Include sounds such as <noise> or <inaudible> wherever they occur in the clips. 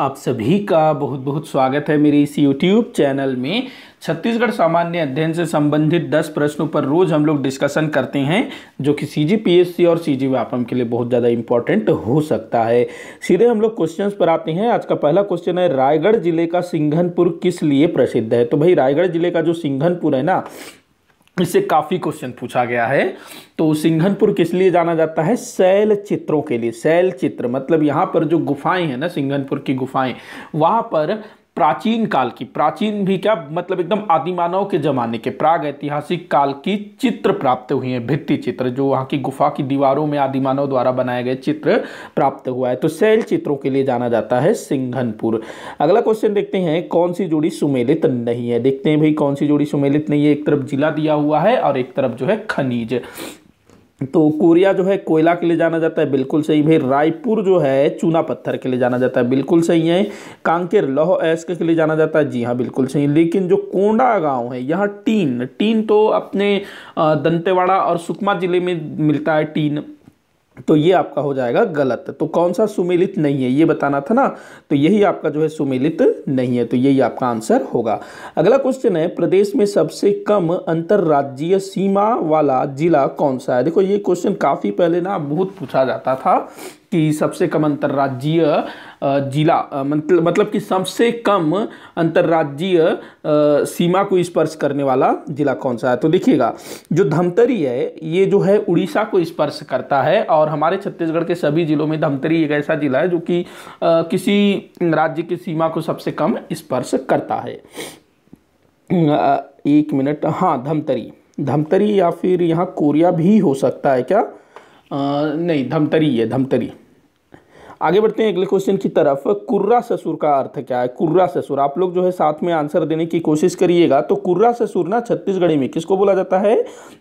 आप सभी का बहुत बहुत स्वागत है मेरे इस YouTube चैनल में छत्तीसगढ़ सामान्य अध्ययन से संबंधित 10 प्रश्नों पर रोज़ हम लोग डिस्कशन करते हैं जो कि सी जी पी एस सी और सी जी व्यापम के लिए बहुत ज़्यादा इंपॉर्टेंट हो सकता है सीधे हम लोग क्वेश्चन पर आते हैं आज का पहला क्वेश्चन है रायगढ़ जिले का सिंघनपुर किस लिए प्रसिद्ध है तो भाई रायगढ़ जिले का जो सिंघनपुर है ना इससे काफ़ी क्वेश्चन पूछा गया है तो सिंघनपुर किस लिए जाना जाता है शैल चित्रों के लिए शैल चित्र मतलब यहाँ पर जो गुफाएं हैं ना सिंघनपुर की गुफाएं वहां पर प्राचीन काल की प्राचीन भी क्या मतलब एकदम आदिमानव के ज़माने के प्राग ऐतिहासिक काल की चित्र प्राप्त हुई हैं भित्ति चित्र जो वहाँ की गुफा की दीवारों में आदिमानव द्वारा बनाए गए चित्र प्राप्त हुआ है तो शैल चित्रों के लिए जाना जाता है सिंघनपुर अगला क्वेश्चन देखते हैं कौन सी जोड़ी सुमेलित नहीं है देखते हैं भाई कौन सी जोड़ी सुमेलित नहीं है एक तरफ जिला दिया हुआ है और एक तरफ जो है खनिज तो कोरिया जो है कोयला के लिए जाना जाता है बिल्कुल सही भाई रायपुर जो है चूना पत्थर के लिए जाना जाता है बिल्कुल सही है कांकेर लौह एस्क के लिए जाना जाता है जी हाँ बिल्कुल सही लेकिन जो कोंडा गांव है यहाँ टीन टीन तो अपने दंतेवाड़ा और सुकमा जिले में मिलता है टीन तो ये आपका हो जाएगा गलत तो कौन सा सुमेलित नहीं है ये बताना था ना तो यही आपका जो है सुमेलित नहीं है तो यही आपका आंसर होगा अगला क्वेश्चन है प्रदेश में सबसे कम अंतर्राज्यीय सीमा वाला जिला कौन सा है देखो ये क्वेश्चन काफ़ी पहले ना बहुत पूछा जाता था कि सबसे कम अंतर्राज्यीय जिला मतलब मतलब कि सबसे कम अंतर्राज्यीय सीमा को स्पर्श करने वाला जिला कौन सा है तो देखिएगा जो धमतरी है ये जो है उड़ीसा को स्पर्श करता है और हमारे छत्तीसगढ़ के सभी जिलों में धमतरी एक ऐसा जिला है जो कि किसी राज्य की सीमा को सबसे कम स्पर्श करता है एक मिनट हाँ धमतरी धमतरी या फिर यहाँ कोरिया भी हो सकता है क्या नहीं धमतरी है धमतरी आगे बढ़ते हैं अगले क्वेश्चन की तरफ कुर्रा ससुर का अर्थ क्या है कुर्रा ससुर आप लोग जो है साथ में आंसर देने की कोशिश करिएगा तो कुर्रा ससुर ना छत्तीसगढ़ी में किसको बोला जाता है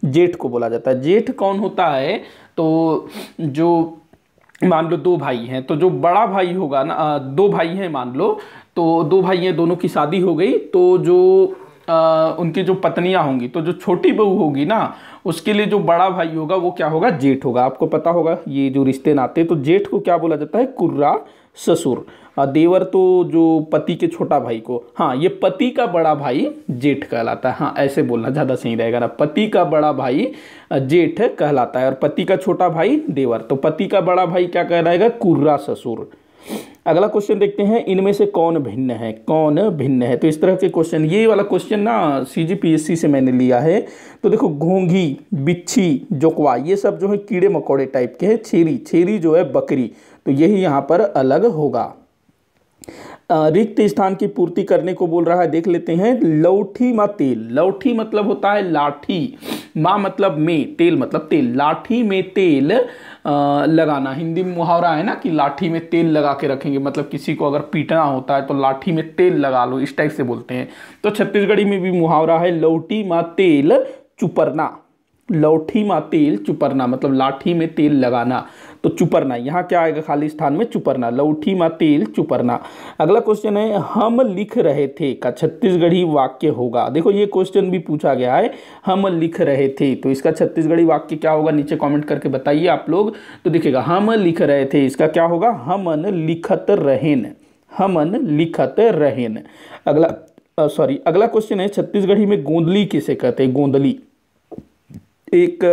जेठ को बोला जाता है जेठ कौन होता है तो जो मान लो दो भाई हैं तो जो बड़ा भाई होगा ना दो भाई हैं मान लो तो दो भाई हैं दोनों की शादी हो गई तो जो आ, उनकी जो पत्नियां होंगी तो जो छोटी बहू होगी ना उसके लिए जो बड़ा भाई होगा वो क्या होगा जेठ होगा आपको पता होगा ये जो रिश्ते नाते तो जेठ को क्या बोला जाता है कुर्रा ससुर देवर तो जो पति के छोटा भाई को हाँ ये पति का बड़ा भाई जेठ कहलाता है हाँ ऐसे बोलना ज़्यादा सही रहेगा ना पति का बड़ा भाई जेठ कहलाता है और पति का छोटा भाई देवर तो पति का बड़ा भाई क्या कहलाएगा कुर्रा ससुर अगला क्वेश्चन देखते हैं इनमें से कौन भिन्न है कौन भिन्न है तो इस तरह के क्वेश्चन ये वाला क्वेश्चन ना सीजीपीएससी से मैंने लिया है तो देखो घोंघी बिच्छी जोकवा ये सब जो है कीड़े मकोड़े टाइप के हैं छेरी छेरी जो है बकरी तो यही यहाँ पर अलग होगा रिक्त स्थान की पूर्ति करने को बोल रहा है देख लेते हैं लौठी मा तेल लौठी मतलब होता है लाठी माँ मतलब में तेल मतलब तेल लाठी में तेल लगाना हिंदी में मुहावरा है ना कि लाठी में तेल लगा के रखेंगे मतलब किसी को अगर पीटना होता है तो लाठी में तेल लगा लो इस टाइप से बोलते हैं तो छत्तीसगढ़ी में भी मुहावरा है लौटी माँ तेल चुपरना लौठी माँ तेल चुपरना मतलब लाठी में तेल लगाना तो चुपरना यहाँ क्या आएगा खाली स्थान में चुपरना लौठी मा तेल चुपरना अगला क्वेश्चन है हम लिख रहे थे का छत्तीसगढ़ी वाक्य होगा देखो ये क्वेश्चन भी पूछा गया है हम लिख रहे थे तो इसका छत्तीसगढ़ी वाक्य क्या होगा नीचे कॉमेंट करके बताइए आप लोग तो देखिएगा हम लिख रहे थे इसका क्या होगा हमन लिखत रहेन हमन लिखत रहेन अगला सॉरी अगला क्वेश्चन है छत्तीसगढ़ी में गोंदली किसे कहते हैं गोंदली एक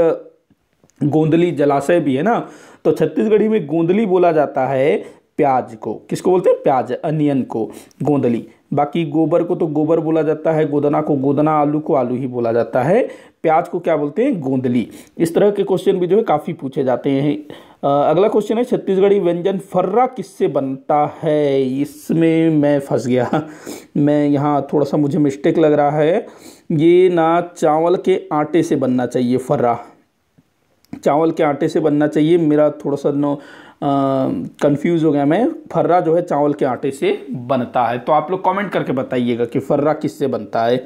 गोंदली जलाशय भी है ना तो छत्तीसगढ़ी में गोंदली बोला जाता है प्याज को किसको बोलते हैं प्याज अनियन को गोंदली बाकी गोबर को तो गोबर बोला जाता है गोदना को गोदना आलू को आलू ही बोला जाता है प्याज को क्या बोलते हैं गोंदली इस तरह के क्वेश्चन भी जो है काफ़ी पूछे जाते हैं अगला क्वेश्चन है छत्तीसगढ़ी व्यंजन फर्रा किससे बनता है इसमें मैं फंस गया <laughs> मैं यहाँ थोड़ा सा मुझे मिस्टेक लग रहा है ये ना चावल के आटे से बनना चाहिए फर्रा चावल के आटे से बनना चाहिए मेरा थोड़ा सा नो कंफ्यूज हो गया मैं फर्रा जो है चावल के आटे से बनता है तो आप लोग कमेंट करके बताइएगा कि फर्रा किससे बनता है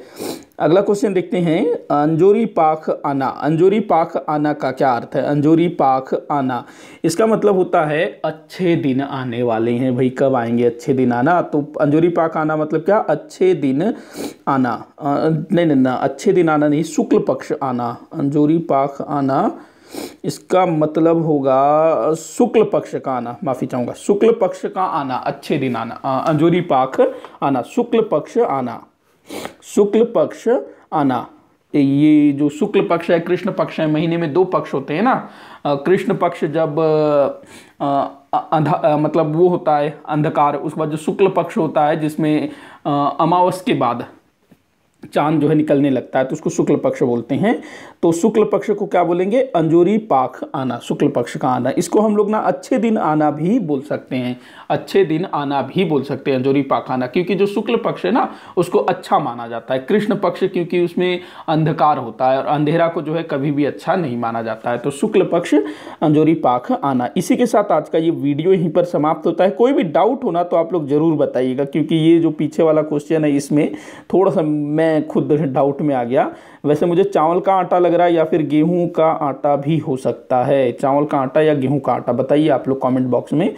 अगला क्वेश्चन देखते हैं अंजोरी पाख आना अंजोरी पाख आना का क्या अर्थ है अंजोरी पाख आना इसका मतलब होता है अच्छे दिन आने वाले हैं भाई कब आएंगे अच्छे दिन आना तो अंजोरी पाख आना मतलब क्या अच्छे दिन आना नहीं नहीं ना अच्छे दिन आना नहीं शुक्ल पक्ष आना अंजोरी पाख आना इसका मतलब होगा शुक्ल पक्ष का आना माफ़ी चाहूंगा शुक्ल पक्ष का आना अच्छे दिन आना अंजोरी पाख आना शुक्ल पक्ष आना शुक्ल पक्ष आना ये जो शुक्ल पक्ष है कृष्ण पक्ष है महीने में दो पक्ष होते हैं ना कृष्ण पक्ष जब अंधा मतलब वो होता है अंधकार उसके बाद जो शुक्ल पक्ष होता है जिसमें अमावस के बाद चांद जो है निकलने लगता है तो उसको शुक्ल पक्ष बोलते हैं तो शुक्ल पक्ष को क्या बोलेंगे अंजोरी पाख आना शुक्ल पक्ष का आना इसको हम लोग ना अच्छे दिन आना भी बोल सकते हैं अच्छे दिन आना भी बोल सकते हैं अंजोरी पाख आना क्योंकि जो शुक्ल पक्ष है ना उसको अच्छा माना जाता है कृष्ण पक्ष क्योंकि उसमें अंधकार होता है और अंधेरा को जो है कभी भी अच्छा नहीं माना जाता है तो शुक्ल पक्ष अंजोरी पाख आना इसी के साथ आज का ये वीडियो यहीं पर समाप्त होता है कोई भी डाउट होना तो आप लोग ज़रूर बताइएगा क्योंकि ये जो पीछे वाला क्वेश्चन है इसमें थोड़ा सा मैं मैं खुद डाउट में आ गया वैसे मुझे चावल का आटा लग रहा है या फिर गेहूं का आटा भी हो सकता है चावल का आटा या गेहूं का आटा बताइए आप लोग कमेंट बॉक्स में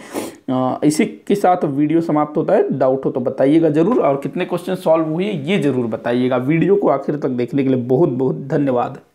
इसी के साथ वीडियो समाप्त होता है डाउट हो तो बताइएगा ज़रूर और कितने क्वेश्चन सॉल्व हुए ये ज़रूर बताइएगा वीडियो को आखिर तक देखने के लिए बहुत बहुत धन्यवाद